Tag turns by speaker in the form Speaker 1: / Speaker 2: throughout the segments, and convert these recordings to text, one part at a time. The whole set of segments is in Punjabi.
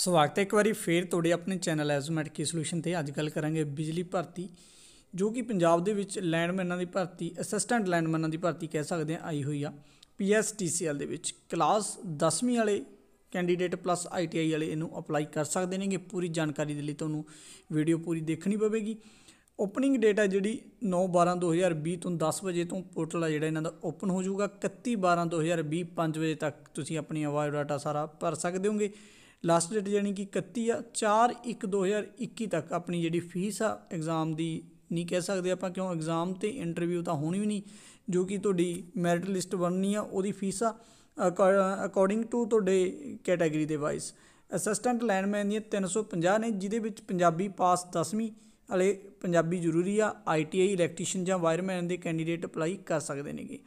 Speaker 1: ਸਵਾਗਤ ਹੈ ਇੱਕ ਵਾਰੀ ਫੇਰ ਤੁਹਾਡੇ ਆਪਣੇ ਚੈਨਲ ਐਜ਼ਮੈਟਿਕ ਸੋਲੂਸ਼ਨ ਤੇ ਅੱਜ ਗੱਲ ਕਰਾਂਗੇ ਬਿਜਲੀ ਭਰਤੀ ਜੋ ਕਿ ਪੰਜਾਬ ਦੇ ਵਿੱਚ ਲੈਂਡਮੈਨਾਂ ਦੀ ਭਰਤੀ ਅਸਿਸਟੈਂਟ ਲੈਂਡਮੈਨਾਂ ਦੀ ਭਰਤੀ ਕਹਿ ਸਕਦੇ ਆ ਆਈ ਹੋਈ ਆ ਪੀਐਸਟੀਸੀਐਲ ਦੇ ਵਿੱਚ ਕਲਾਸ 10ਵੀਂ ਵਾਲੇ ਕੈਂਡੀਡੇਟ ਪਲੱਸ ਆਈਟੀਆਈ ਵਾਲੇ ਇਹਨੂੰ ਅਪਲਾਈ ਕਰ ਸਕਦੇ ਨੇਗੇ ਪੂਰੀ ਜਾਣਕਾਰੀ ਦੇ ਲਈ ਤੁਹਾਨੂੰ ਵੀਡੀਓ ਪੂਰੀ ਦੇਖਣੀ ਪਵੇਗੀ ਓਪਨਿੰਗ ਡੇਟ ਹੈ ਜਿਹੜੀ 9/12/2020 ਤੋਂ 10 ਵਜੇ ਤੋਂ ਪੋਰਟਲ ਆ ਜਿਹੜਾ ਇਹਨਾਂ ਦਾ ਓਪਨ ਹੋ ਜਾਊਗਾ 31/12/2020 5 ਵਜੇ ਤੱਕ ਤੁਸੀਂ ਆਪਣੀ ਅਵਾਇਡ ਡਾਟਾ ਸਾਰਾ ਭਰ ਸਕਦੇ ਹੋਗੇ ਲਾਸਟ ਡੇਟ ਯਾਨੀ ਕਿ 31 ਆ 4 1 2021 ਤੱਕ ਆਪਣੀ ਜਿਹੜੀ ਫੀਸ ਆ ਐਗਜ਼ਾਮ ਦੀ ਨਹੀਂ ਕਹਿ ਸਕਦੇ ਆਪਾਂ ਕਿਉਂ ਐਗਜ਼ਾਮ ਤੇ ਇੰਟਰਵਿਊ ਤਾਂ ਹੋਣੀ ਵੀ ਨਹੀਂ ਜੋ ਕਿ ਤੁਹਾਡੀ ਮੈਰਿਟ ਲਿਸਟ ਬਣਨੀ ਆ ਉਹਦੀ ਫੀਸ ਆ ਅਕੋਰਡਿੰਗ ਟੂ ਤੁਹਾਡੇ ਕੈਟਾਗਰੀ ਦੇ ਵਾਈਜ਼ ਅਸਿਸਟੈਂਟ ਲਾਈਨਮੈਨ ਦੀ 350 ਨੇ ਜਿਹਦੇ ਵਿੱਚ ਪੰਜਾਬੀ ਪਾਸ 10ਵੀਂ ਹਲੇ ਪੰਜਾਬੀ ਜ਼ਰੂਰੀ ਆ ਆਈਟੀਆਈ ਇਲੈਕਟ੍ਰੀਸ਼ੀਅਨ ਜਾਂ ਵਾਇਰਮੈਨ ਦੇ ਕੈਂਡੀਡੇਟ ਅਪਲਾਈ ਕਰ ਸਕਦੇ ਨੇਗੇ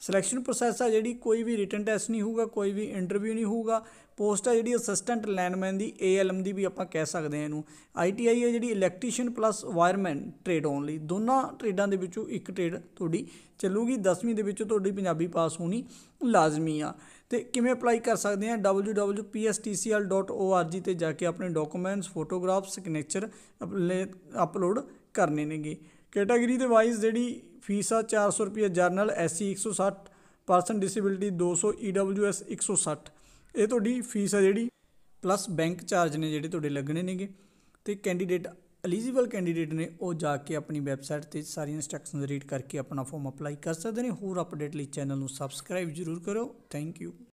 Speaker 1: ਸਿਲੈਕਸ਼ਨ ਪ੍ਰੋਸੈਸ ਆ ਜਿਹੜੀ ਕੋਈ ਵੀ ਰਿਟਨ ਟੈਸਟ ਨਹੀਂ ਹੋਊਗਾ ਕੋਈ ਵੀ ਇੰਟਰਵਿਊ ਨਹੀਂ ਹੋਊਗਾ ਪੋਸਟ ਆ ਜਿਹੜੀ ਅਸਿਸਟੈਂਟ ਲੈਂਡਮੈਨ ਦੀ ਏਐਲਐਮ ਦੀ ਵੀ ਆਪਾਂ ਕਹਿ ਸਕਦੇ ਆ ਇਹਨੂੰ ਆਈਟੀਆਈ ਆ ਜਿਹੜੀ electrician plus wireman trade only ਦੋਨਾਂ ਟ੍ਰੇਡਾਂ ਦੇ ਵਿੱਚੋਂ ਇੱਕ ਟ੍ਰੇਡ ਤੁਹਾਡੀ ਚੱਲੂਗੀ 10ਵੀਂ ਦੇ ਵਿੱਚੋਂ ਤੁਹਾਡੀ ਪੰਜਾਬੀ ਪਾਸ ਹੋਣੀ ਲਾਜ਼ਮੀ ਆ ਤੇ ਕਿਵੇਂ ਅਪਲਾਈ ਕਰ ਸਕਦੇ ਆ www.pstcl.org ਤੇ ਜਾ ਕੇ ਆਪਣੇ ਡਾਕੂਮੈਂਟਸ ਫੋਟੋਗ੍ਰਾਫ ਸਿਗਨੇਚਰ ਅਪਲੋਡ ਕਰਨੇ ਨੇਗੇ ਕੈਟਾਗਰੀ ਦੇ ਵਾਈਜ਼ ਜਿਹੜੀ ਫੀਸ ਆ 400 ਰੁਪਏ general SC 160 person disability 200 EWS 160 ਇਹ ਤੁਹਾਡੀ ਫੀਸ ਆ ਜਿਹੜੀ ਪਲੱਸ ਬੈਂਕ ਚਾਰਜ ਨੇ ਜਿਹੜੇ ਤੁਹਾਡੇ ਲੱਗਣੇ ਨੇਗੇ ਤੇ ਕੈਂਡੀਡੇਟ ਐਲੀਜੀਬਲ ਕੈਂਡੀਡੇਟ ਨੇ ਉਹ ਜਾ ਕੇ ਆਪਣੀ ਵੈਬਸਾਈਟ ਤੇ ਸਾਰੀਆਂ ਇੰਸਟਰਕਸ਼ਨਸ ਰੀਡ ਕਰਕੇ ਆਪਣਾ ਫਾਰਮ ਅਪਲਾਈ ਕਰ ਸਕਦੇ ਨੇ ਹੋਰ ਅਪਡੇਟ ਲਈ ਚੈਨਲ ਨੂੰ ਸਬਸਕ੍ਰਾਈਬ ਜ਼ਰੂਰ ਕਰੋ ਥੈਂਕ ਯੂ